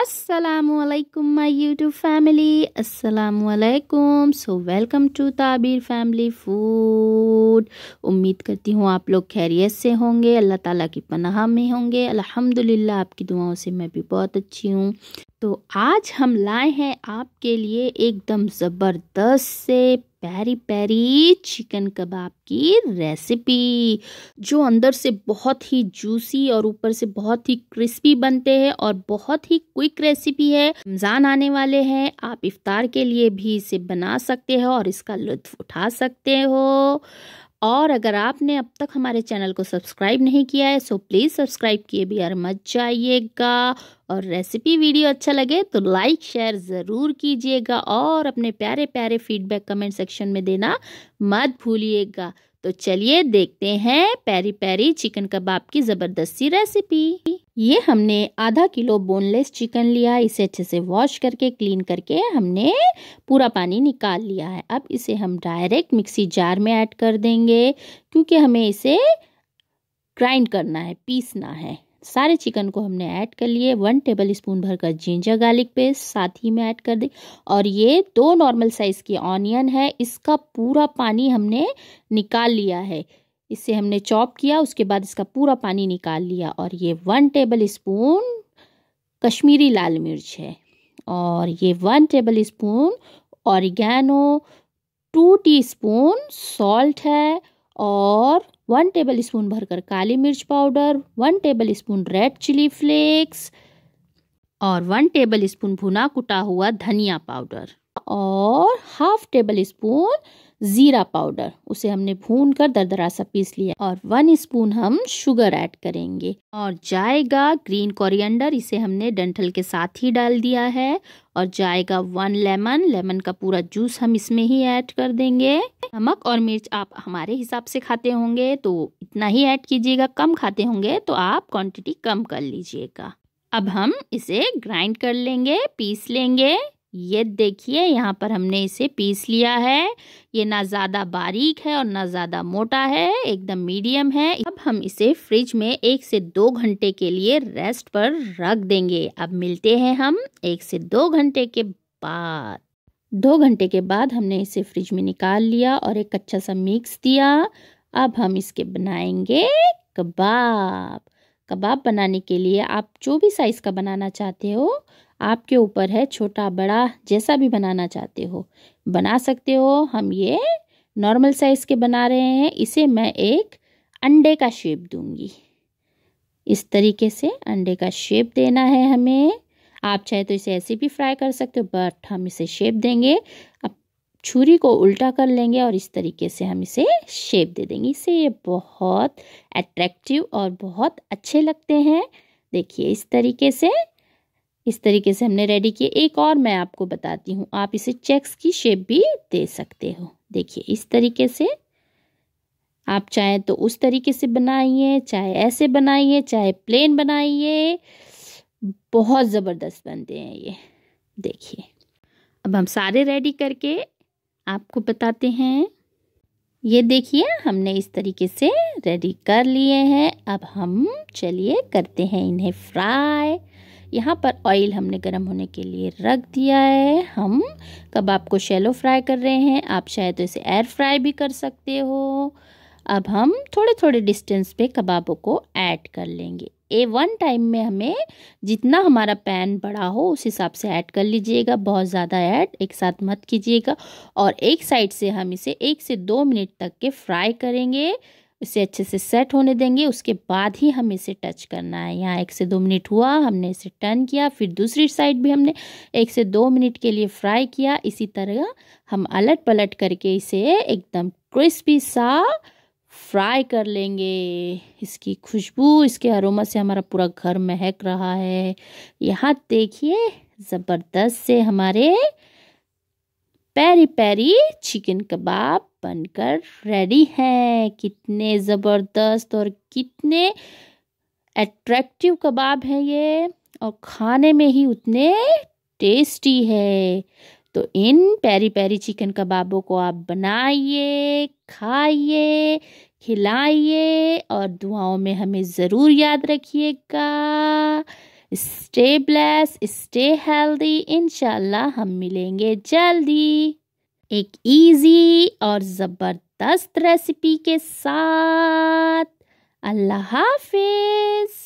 असलकुम माई YouTube family असलकुम so welcome to Tabeer family food उम्मीद करती हूँ आप लोग खैरियत से होंगे अल्लाह ताला की पनाह में होंगे अलहमदिल्ला आपकी दुआओं से मैं भी बहुत अच्छी हूँ तो आज हम लाए हैं आपके लिए एकदम ज़बरदस्त से पैरी पैरी चिकन कबाब की रेसिपी जो अंदर से बहुत ही जूसी और ऊपर से बहुत ही क्रिस्पी बनते हैं और बहुत ही क्विक रेसिपी है रमज़ान आने वाले हैं आप इफ्तार के लिए भी इसे बना सकते हो और इसका लुत्फ उठा सकते हो और अगर आपने अब तक हमारे चैनल को सब्सक्राइब नहीं किया है सो प्लीज़ सब्सक्राइब किए भी यार मत जाइएगा और रेसिपी वीडियो अच्छा लगे तो लाइक शेयर ज़रूर कीजिएगा और अपने प्यारे प्यारे फीडबैक कमेंट सेक्शन में देना मत भूलिएगा तो चलिए देखते हैं पेरी पेरी चिकन कबाब की ज़बरदस्ती रेसिपी ये हमने आधा किलो बोनलेस चिकन लिया इसे अच्छे से वॉश करके क्लीन करके हमने पूरा पानी निकाल लिया है अब इसे हम डायरेक्ट मिक्सी जार में ऐड कर देंगे क्योंकि हमें इसे ग्राइंड करना है पीसना है सारे चिकन को हमने ऐड कर लिए वन टेबल स्पून भर का जिंजर गार्लिक पेस्ट साथ ही में ऐड कर दी और ये दो नॉर्मल साइज़ के ऑनियन है इसका पूरा पानी हमने निकाल लिया है इसे हमने चॉप किया उसके बाद इसका पूरा पानी निकाल लिया और ये वन टेबल स्पून कश्मीरी लाल मिर्च है और ये one tablespoon oregano two spoon salt है और वन टेबल स्पून भरकर काली मिर्च powder one tablespoon red chilli flakes और वन टेबल स्पून भुना कुटा हुआ धनिया पाउडर और हाफ टेबल स्पून ज़ीरा पाउडर उसे हमने भून कर दरदरा सा पीस लिया और वन स्पून हम शुगर ऐड करेंगे और जाएगा ग्रीन कोरिएंडर इसे हमने डंठल के साथ ही डाल दिया है और जाएगा वन लेमन लेमन का पूरा जूस हम इसमें ही ऐड कर देंगे नमक और मिर्च आप हमारे हिसाब से खाते होंगे तो इतना ही ऐड कीजिएगा कम खाते होंगे तो आप क्वान्टिटी कम कर लीजिएगा अब हम इसे ग्राइंड कर लेंगे पीस लेंगे ये देखिए यहाँ पर हमने इसे पीस लिया है ये ना ज़्यादा बारीक है और ना ज़्यादा मोटा है एकदम मीडियम है अब हम इसे फ्रिज में एक से दो घंटे के लिए रेस्ट पर रख देंगे अब मिलते हैं हम एक से दो घंटे के बाद दो घंटे के बाद हमने इसे फ्रिज में निकाल लिया और एक अच्छा सा मिक्स दिया अब हम इसके बनाएंगे कबाब कबाब बनाने के लिए आप जो भी साइज़ का बनाना चाहते हो आपके ऊपर है छोटा बड़ा जैसा भी बनाना चाहते हो बना सकते हो हम ये नॉर्मल साइज़ के बना रहे हैं इसे मैं एक अंडे का शेप दूंगी इस तरीके से अंडे का शेप देना है हमें आप चाहे तो इसे ऐसे भी फ्राई कर सकते हो बट हम इसे शेप देंगे अब छुरी को उल्टा कर लेंगे और इस तरीके से हम इसे शेप दे देंगे इससे ये बहुत अट्रैक्टिव और बहुत अच्छे लगते हैं देखिए इस तरीके से इस तरीके से हमने रेडी किए एक और मैं आपको बताती हूँ आप इसे चेक्स की शेप भी दे सकते हो देखिए इस तरीके से आप चाहे तो उस तरीके से बनाइए चाहे ऐसे बनाइए चाहे प्लेन बनाइए बहुत ज़बरदस्त बनते हैं ये देखिए अब हम सारे रेडी करके आपको बताते हैं ये देखिए हमने इस तरीके से रेडी कर लिए हैं अब हम चलिए करते हैं इन्हें फ्राई यहाँ पर ऑयल हमने गर्म होने के लिए रख दिया है हम कबाब को शैलो फ्राई कर रहे हैं आप चाहे तो इसे एयर फ्राई भी कर सकते हो अब हम थोड़े थोड़े डिस्टेंस पे कबाबों को ऐड कर लेंगे ए वन टाइम में हमें जितना हमारा पैन बड़ा हो उस हिसाब से ऐड कर लीजिएगा बहुत ज़्यादा ऐड एक साथ मत कीजिएगा और एक साइड से हम इसे एक से दो मिनट तक के फ्राई करेंगे इसे अच्छे से सेट होने देंगे उसके बाद ही हम इसे टच करना है यहाँ एक से दो मिनट हुआ हमने इसे टर्न किया फिर दूसरी साइड भी हमने एक से दो मिनट के लिए फ्राई किया इसी तरह हम अलट पलट करके इसे एकदम क्रिस्पी सा फ्राई कर लेंगे इसकी खुशबू इसके अरोमा से हमारा पूरा घर महक रहा है यहाँ देखिए ज़बरदस्त से हमारे पेरी पेरी चिकन कबाब बनकर रेडी हैं कितने ज़बरदस्त और कितने एट्रैक्टिव कबाब हैं ये और खाने में ही उतने टेस्टी है तो इन पेरी पेरी चिकन कबाबों को आप बनाइए खाइए खिलाइए और दुआओं में हमें ज़रूर याद रखिएगा स्टे ब्लेस स्टे हेल्दी इनशाला हम मिलेंगे जल्दी एक इजी और ज़बरदस्त रेसिपी के साथ अल्लाह हाफिज